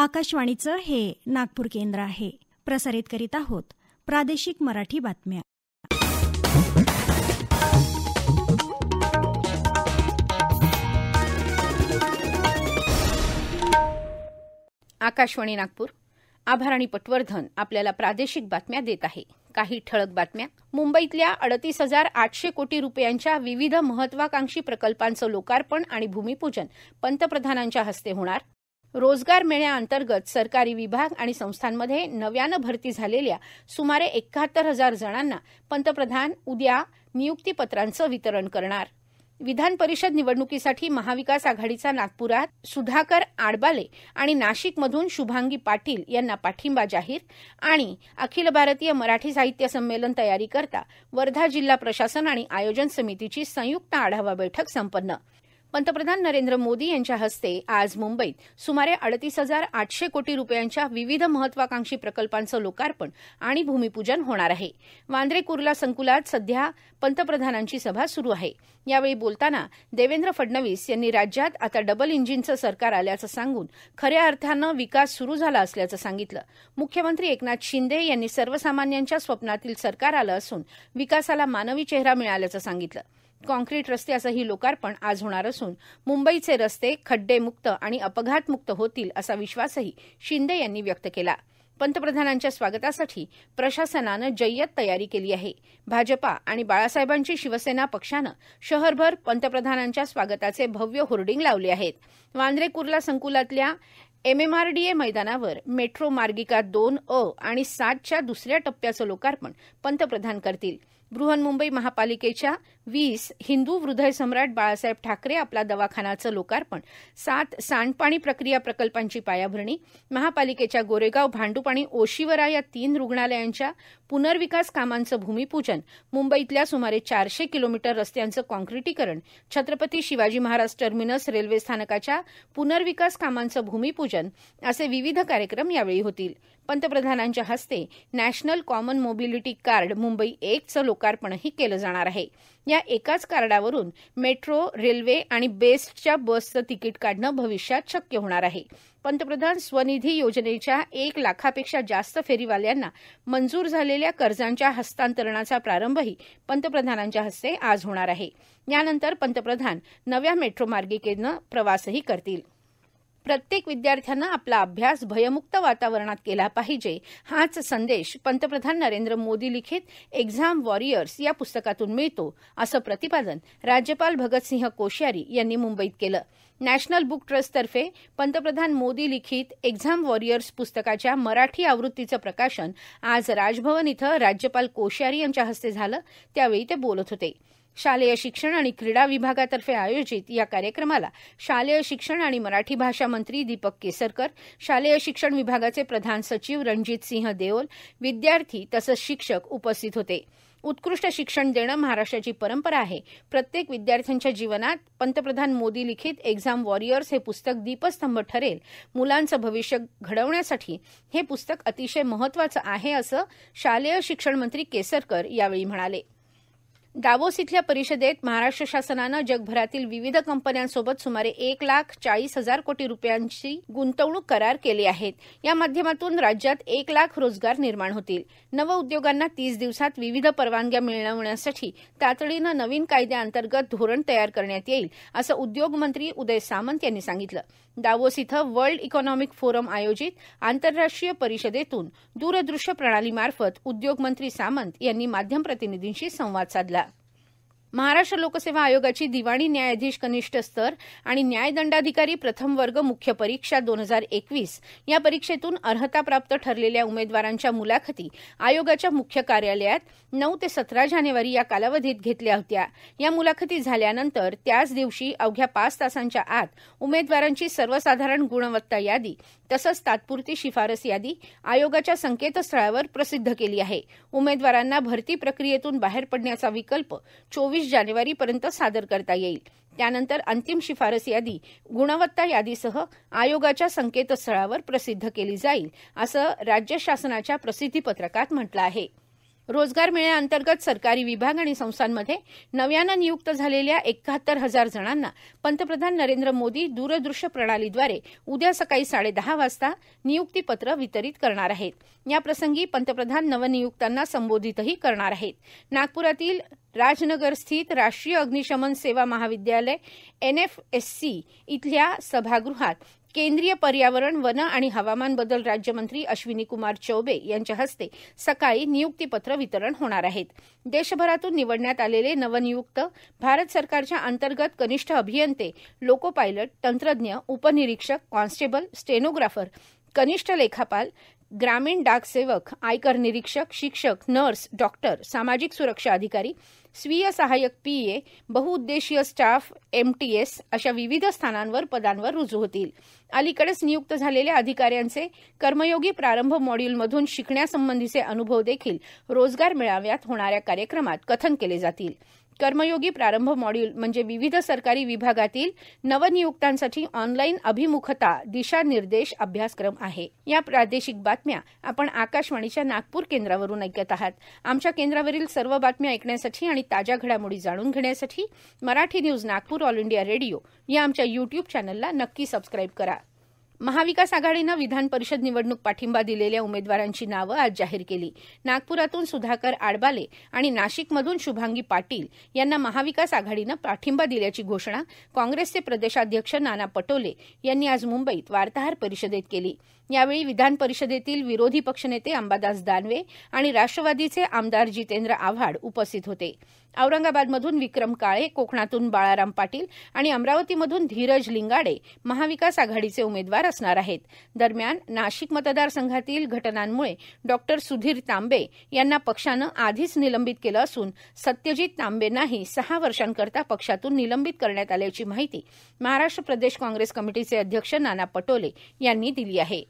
आकाशवाणीचं हे नागपूर केंद्र आहे प्रसारित करीत आहोत प्रादेशिक मराठी बातम्या आकाशवाणी नागपूर आभाराणी पटवर्धन आपल्याला प्रादेशिक बातम्या देत आहे काही ठळक बातम्या मुंबईतल्या अडतीस हजार आठशे कोटी रुपयांच्या विविध महत्वाकांक्षी प्रकल्पांचं लोकार्पण आणि भूमिपूजन पंतप्रधानांच्या हस्ते होणार रोजगार मेळ्याअंतर्गत सरकारी विभाग आणि संस्थांमध्ये नव्यानं भरती झालेल्या सुमारे एकाहत्तर हजार जणांना पंतप्रधान उद्या नियुक्तीपत्रांचं वितरण करणार विधान परिषद निवडणुकीसाठी महाविकास आघाडीचा नागपुरात सुधाकर आडबाले आणि नाशिकमधून शुभांगी पाटील यांना पाठिंबा जाहीर आणि अखिल भारतीय मराठी साहित्य संमेलन तयारी करता वर्धा जिल्हा प्रशासन आणि आयोजन समितीची संयुक्त आढावा बैठक संपन्न पंतप्रधान नरेंद्र मोदी यांच्या हस्ते आज मुंबईत सुमारे अडतीस हजार आठशे कोटी रुपयांच्या विविध महत्वाकांक्षी प्रकल्पांचं लोकार्पण आणि भूमिपूजन होणार आहे वांद्रे कुर्ला संकुलात सध्या पंतप्रधानांची सभा सुरू आहे यावेळी बोलताना देवेंद्र फडणवीस यांनी राज्यात आता डबल इंजिनचं सरकार आल्याचं सांगून खऱ्या अर्थानं विकास सुरू झाला असल्याचं सांगितलं मुख्यमंत्री एकनाथ शिंदे यांनी सर्वसामान्यांच्या स्वप्नातील सरकार आलं असून विकासाला मानवी चेहरा मिळाल्याचं सांगितलं काँक्रीट रस्ते लोकार्पण आज होणार असून मुंबईचे रस्ते खड्डेमुक्त आणि अपघातमुक्त होतील असा विश्वासही शिंदे यांनी व्यक्त केला पंतप्रधानांच्या स्वागतासाठी प्रशासनानं जय्यत तयारी केली आहे भाजपा आणि बाळासाहेबांची शिवसेना पक्षानं शहरभर पंतप्रधानांच्या स्वागताचे भव्य होर्डिंग लावले आहेत वांद्रे कुर्ला संकुलातल्या एमएमआरडीए मैदानावर मेट्रो मार्गिका दोन अ आणि सातच्या दुसऱ्या टप्प्याचं लोकार्पण पंतप्रधान करतील बृहन्मुंबई महापालिकेच्या वीस हिंदू हृदय सम्राट बाळासाहेब ठाकरे आपला दवाखानाचं लोकार्पण सात सांडपाणी प्रक्रिया प्रकल्पांची पायाभरणी महापालिकेच्या गोरेगाव भांडूप आणि ओशिवरा या तीन रुग्णालयांच्या पुनर्विकास कामांचं भूमिपूजन मुंबईतल्या सुमारे चारशे किलोमीटर रस्त्यांचं काँक्रिटीकरण छत्रपती शिवाजी महाराज टर्मिनस रेल्वे स्थानकाच्या पुनर्विकास कामांचं भूमिपूजन असे विविध कार्यक्रम यावेळी होतील पंतप्रधानांच्या हस्ते national common mobility card Mumbai एकचं लोकार्पणही केलं जाणार आहे या एकाच कार्डावरून मेट्रो रेल्वे आणि बेस्टच्या बसचं तिकीट काढणं भविष्यात शक्य होणार आहे पंतप्रधान स्वनिधी योजनेच्या एक लाखापेक्षा जास्त फेरीवाल्यांना मंजूर झालेल्या कर्जांच्या हस्तांतरणाचा प्रारंभही पंतप्रधानांच्या हस्ते आज होणार आहे यानंतर पंतप्रधान नव्या मेट्रो मार्गिकेनं प्रवासही करतील प्रत्येक विद्यार्थ्यानं आपला अभ्यास भयमुक्त वातावरणात केला पाहिजे हाच संदेश पंतप्रधान नरेंद्र मोदी लिखित एक्झाम वॉरियर्स या पुस्तकातून मिळतो असं प्रतिपादन राज्यपाल भगतसिंह कोश्यारी यांनी मुंबईत केलं नॅशनल बुक ट्रस्टतर्फे पंतप्रधान मोदी लिखित एक्झाम वॉरियर्स पुस्तकाच्या मराठी आवृत्तीचं प्रकाशन आज राजभवन इथं राज्यपाल कोश्यारी यांच्या हस्ते झालं त्यावेळी ते बोलत होते शालेय शिक्षण आणि क्रीडा विभागातर्फे आयोजित या कार्यक्रमाला शालेय शिक्षण आणि मराठी भाषा मंत्री दीपक केसरकर शालेय शिक्षण विभागाचे प्रधान सचिव रणजित सिंह देओल विद्यार्थी तसंच शिक्षक उपस्थित होते उत्कृष्ट शिक्षण देणं महाराष्ट्राची परंपरा आहे प्रत्येक विद्यार्थ्यांच्या जीवनात पंतप्रधान मोदी लिखित एक्झाम वॉरियर्स हे पुस्तक दीपस्तंभ ठरेल मुलांचं भविष्य घडवण्यासाठी हे पुस्तक अतिशय महत्वाचं आहे असं शालेय शिक्षण मंत्री केसरकर यावेळी म्हणाले दावोस इथल्या परिषदेत महाराष्ट्र शासनानं जगभरातील विविध कंपन्यांसोबत सुमारे एक लाख चाळीस हजार कोटी रुपयांची गुंतवणूक करार केले आहेत या माध्यमातून राज्यात एक लाख रोजगार निर्माण होतील उद्योगांना तीस दिवसात विविध परवानग्या मिळवण्यासाठी तातडीनं नवीन कायद्याअंतर्गत धोरण तयार करण्यात येईल असं उद्योगमंत्री उदय सामंत यांनी सांगितलं दावोस इथं वर्ल्ड इकॉनॉमिक फोरम आयोजित आंतरराष्ट्रीय परिषदेतून दूरदृश्य प्रणालीमार्फत उद्योगमंत्री सामंत यांनी माध्यम प्रतिनिधींशी संवाद साधला महाराष्ट्र लोकसेवा आयोगाची दिवाणी न्यायाधीश कनिष्ठ स्तर आणि न्यायदंडाधिकारी प्रथम वर्ग मुख्य परीक्षा दोन हजार एकवीस या परीक्षेतून अर्हताप्राप्त ठरलेल्या उमेदवारांच्या मुलाखती आयोगाच्या मुख्य कार्यालयात नऊ ते सतरा जानेवारी या कालावधीत घेतल्या होत्या या मुलाखती झाल्यानंतर त्याच दिवशी अवघ्या पाच तासांच्या आत उमेदवारांची सर्वसाधारण गुणवत्ता यादी तसंच तात्पुरती शिफारस यादी आयोगाच्या संकेतस्थळावर प्रसिद्ध केली आहे उमेदवारांना भरती प्रक्रियेतून बाहेर पडण्याचा विकल्प चोवीस सव्वीस जानेवारीपर्यंत सादर करता येईल त्यानंतर अंतिम शिफारस यादी गुणवत्ता यादीसह आयोगाच्या संकेतस्थळावर प्रसिद्ध केली जाईल असं राज्य शासनाच्या प्रसिद्धीपत्रकात पत्रकात म्हटलं आहे रोजगार अंतर्गत सरकारी विभाग आणि संस्थांमध्ये नव्यानं नियुक्त झालेल्या एकाहत्तर हजार जणांना पंतप्रधान नरेंद्र मोदी दूरदृश्य प्रणालीद्वारे उद्या सकाळी साडेदहा वाजता नियुक्तीपत्र वितरित करणार आहेत याप्रसंगी पंतप्रधान नवनियुक्तांना संबोधितही करणार आहेत नागप्रातील राजनगर स्थित राष्ट्रीय अग्निशमन सेवा महाविद्यालय एनएफएससी इथल्या सभागृहात केंद्रीय पर्यावरण वन आणि हवामान बदल राज्यमंत्री अश्विनी कुमार चौबे यांच्या हस्ते सकाळी नियुक्तीपत्र वितरण होणार आहेत देशभरातून निवडण्यात आलेले नवनियुक्त भारत सरकारच्या अंतर्गत कनिष्ठ अभियंते लोको पायलट तंत्रज्ञ उपनिरीक्षक कॉन्स्टेबल स्टेनोग्राफर कनिष्ठ लेखापाल ग्रामीण डाक सेवक आयकर निरीक्षक शिक्षक नर्स डॉक्टर सामाजिक सुरक्षा अधिकारी स्वीय सहाय्यक पीए बहुउद्देशीय स्टाफ एमटीएस अशा विविध स्थानांवर पदांवर रुजू होतील अलीकडेच नियुक्त झालेल्या अधिकाऱ्यांचे कर्मयोगी प्रारंभ मॉड्यूलमधून शिकण्यासंबंधीचे अनुभव देखील रोजगार मेळाव्यात होणाऱ्या कार्यक्रमात कथन केले जातील कर्मयोगी प्रारंभ मॉड्यूल म्हणजे विविध सरकारी विभागातील नवनियुक्तांसाठी ऑनलाईन अभिमुखता दिशानिर्देश अभ्यासक्रम आहे या प्रादेशिक बातम्या आपण आकाशवाणीच्या नागपूर केंद्रावरून ऐकत आहात आमच्या केंद्रावरील सर्व बातम्या ऐकण्यासाठी आणि ताज्या घडामोडी जाणून घेण्यासाठी Marathi news Nagpur all India radio या आमच्या युट्यूब चॅनलला नक्की सबस्क्राईब करा महाविकास आघाडीनं विधान परिषद निवडणूक पाठिंबा दिलेल्या उमेदवारांची नावं आज जाहीर केली नागप्रातून सुधाकर आडबाले आणि नाशिकमधून शुभांगी पाटील यांना महाविकास आघाडीनं पाठिंबा दिल्याची घोषणा काँग्रेसचे प्रदेशाध्यक्ष नाना पटोले यांनी आज मुंबईत वार्ताहर परिषदेत केली यावेळी विधान परिषदेतील विरोधी पक्षनेते अंबादास दानवे आणि राष्ट्रवादीचे आमदार जितेंद्र आव्हाड उपस्थित होते औरंगाबादमधून विक्रम काळे कोकणातून बाळाराम पाटील आणि अमरावतीमधून धीरज लिंगाडे महाविकास आघाडीचे उमेदवार असणार आहेत दरम्यान नाशिक मतदारसंघातील घटनांमुळे डॉक्टर सुधीर तांबे यांना पक्षानं आधीच निलंबित केलं असून सत्यजित तांबेंनाही सहा वर्षांकरता पक्षातून निलंबित करण्यात आल्याची माहिती महाराष्ट्र प्रदेश काँग्रेस कमिटीचे अध्यक्ष नाना पटोले यांनी दिली आहे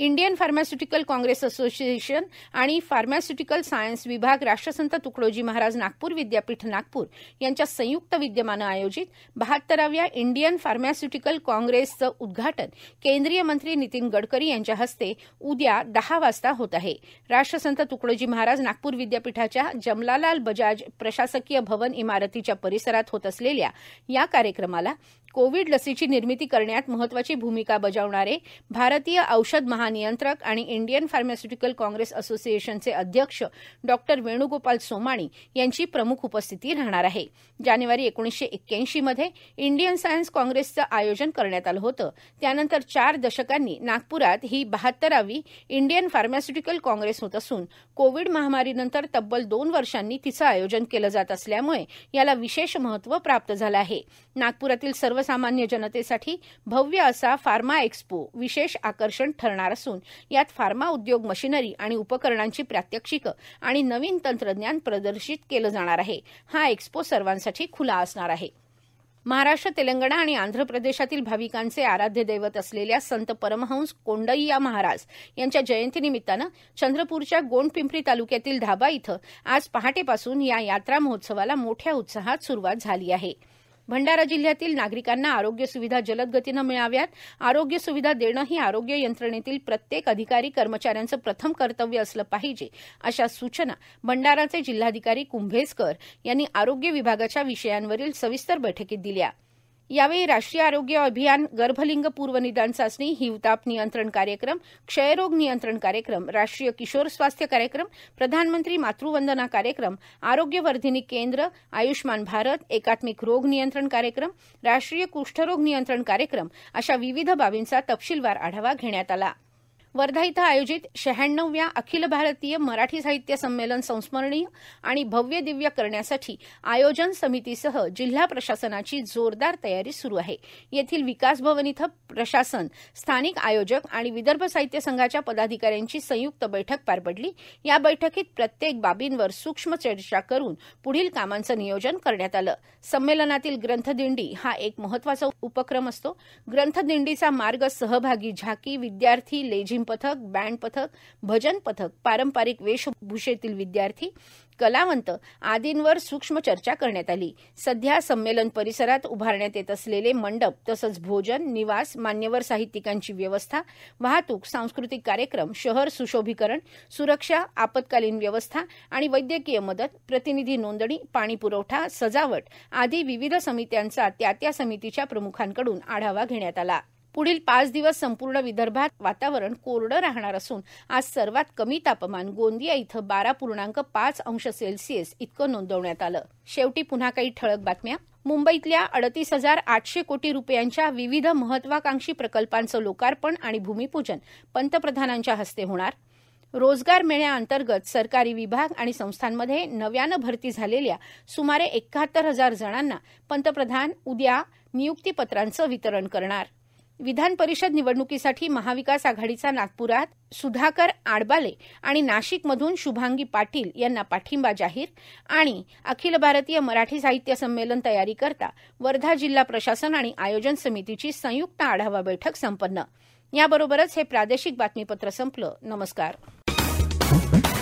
इंडियन फार्मास्युटिकल काँग्रेस असोसिएशन आणि फार्मास्युटिकल सायन्स विभाग राष्ट्रसंत तुकडोजी महाराज नागपूर विद्यापीठ नागपूर यांच्या संयुक्त विद्यमानं आयोजित बहात्तराव्या इंडियन फार्मास्युटिकल काँग्रेसचं उद्घाटन केंद्रीय मंत्री नितीन गडकरी यांच्या हस्ते उद्या दहा वाजता होत आहे राष्ट्रसंत तुकडोजी महाराज नागपूर विद्यापीठाच्या जमलालाल बजाज प्रशासकीय भवन इमारतीच्या परिसरात होत असलेल्या या कार्यक्रमाला कोविड लसीची निर्मिती करण्यात महत्वाची भूमिका बजावणारे भारतीय औषध महा महानियंत्रक आणि इंडियन फार्मास्युटिकल काँग्रेस असोसिएशनचे अध्यक्ष डॉक्टर वेणुगोपाल सोमाणी यांची प्रमुख उपस्थिती राहणार आहे जानेवारी एकोणीसशे एक्क्याऐंशी मध्ये इंडियन सायन्स काँग्रेसचं आयोजन करण्यात आलं होतं त्यानंतर चार दशकांनी नागपुरात ही बहात्तरावी इंडियन फार्मास्युटिकल काँग्रेस होत असून कोविड महामारीनंतर तब्बल दोन वर्षांनी तिचं आयोजन केलं जात असल्यामुळे याला विशेष महत्व प्राप्त झालं आहे नागपुरातील सर्वसामान्य जनतेसाठी भव्य असा फार्मा एक्स्पो विशेष आकर्षण ठरणार असून यात फार्मा उद्योग मशिनरी आणि उपकरणांची प्रात्यक्षिक आणि नवीन तंत्रज्ञान प्रदर्शित केलं जाणार आहे हा एक्स्पो सर्वांसाठी खुला असणार आहे महाराष्ट्र तेलंगणा आणि आंध्र प्रदेशातील भाविकांचे आराध्य दैवत असलेल्या संत परमहंस कोंडय्या महाराज यांच्या जयंतीनिमित्तानं चंद्रपूरच्या गोंडपिंपरी तालुक्यातील धाबा इथं आज पहाटेपासून या यात्रा महोत्सवाला मोठ्या उत्साहात सुरुवात झाली आहे भंडारा जिल्ह्यातील नागरिकांना आरोग्य सुविधा जलद गतीनं मिळाव्यात आरोग्य सुविधा देणं ही आरोग्य यंत्रणेतील प्रत्येक अधिकारी कर्मचाऱ्यांचं प्रथम कर्तव्य असलं पाहिजे अशा सूचना भंडाराचे जिल्हाधिकारी कुंभेसकर यांनी आरोग्य विभागाच्या विषयांवरील सविस्तर बैठकीत दिल्या यावेळी राष्ट्रीय आरोग्य अभियान गर्भलिंग पूर्वनिदान चाचणी हिवताप नियंत्रण कार्यक्रम क्षयरोग नियंत्रण कार्यक्रम राष्ट्रीय किशोर स्वास्थ्य कार्यक्रम प्रधानमंत्री मातृवंदना कार्यक्रम आरोग्यवर्धिनी केंद्र आयुष्मान भारत एकात्मिक रोग नियंत्रण कार्यक्रम राष्ट्रीय कुष्ठरोग नियंत्रण कार्यक्रम अशा विविध बाबींचा तपशीलवार आढावा घेण्यात आला वर्धा इथं आयोजित शहाण्णवव्या अखिल भारतीय मराठी साहित्य संमेलन संस्मरणीय आणि भव्य दिव्य करण्यासाठी आयोजन समितीसह जिल्हा प्रशासनाची जोरदार तयारी सुरू आहे येथील विकास भवन इथं प्रशासन स्थानिक आयोजक आणि विदर्भ साहित्य संघाच्या पदाधिकाऱ्यांची संयुक्त बैठक पार पडली या बैठकीत प्रत्येक बाबींवर सूक्ष्म चर्चा करून पुढील कामांचं नियोजन करण्यात आलं संमेलनातील ग्रंथदिंडी हा एक महत्वाचा उपक्रम असतो ग्रंथदिंडीचा मार्ग सहभागी झाकी विद्यार्थी लेझिम पथक बँड पथक भजन पथक पारंपरिक वेशभूषेतील विद्यार्थी कलावंत आदींवर सूक्ष्म चर्चा करण्यात आली सध्या संमेलन परिसरात उभारण्यात येत असलेले मंडप तसंच भोजन निवास मान्यवर साहित्यिकांची व्यवस्था वाहतूक सांस्कृतिक कार्यक्रम शहर सुशोभीकरण सुरक्षा आपत्कालीन व्यवस्था आणि वैद्यकीय मदत प्रतिनिधी नोंदणी पाणी पुरवठा सजावट आदी विविध समित्यांचा त्या त्या समितीच्या प्रमुखांकडून आढावा घेण्यात आला पुढील पाच दिवस संपूर्ण विदर्भात वातावरण कोरडं राहणार असून आज सर्वात कमी तापमान गोंदिया इथं बारा पूर्णांक पाच अंश सेल्सिअस इतकं नोंदवण्यात आलं शेवटी पुन्हा काही ठळक बातम्या मुंबईतल्या अडतीस हजार आठशे कोटी रुपयांच्या विविध महत्वाकांक्षी प्रकल्पांचं लोकार्पण आणि भूमिपूजन पंतप्रधानांच्या हस्ते होणार रोजगार मेळ्याअंतर्गत सरकारी विभाग आणि संस्थांमध्ये नव्यानं भरती झालेल्या सुमारे एकाहत्तर हजार जणांना पंतप्रधान उद्या नियुक्तीपत्रांचं वितरण करणार विधान परिषद निवडणुकीसाठी महाविकास आघाडीचा नागप्रात सुधाकर आडबाले आणि नाशिकमधून शुभांगी पाटील यांना पाठिंबा जाहीर आणि अखिल भारतीय मराठी साहित्य संमेलन तयारी करता वर्धा जिल्हा प्रशासन आणि आयोजन समितीची संयुक्त आढावा बैठक संपन्न याबरोबरच हे प्रादेशिक बातमीपत्र संपलं नमस्कार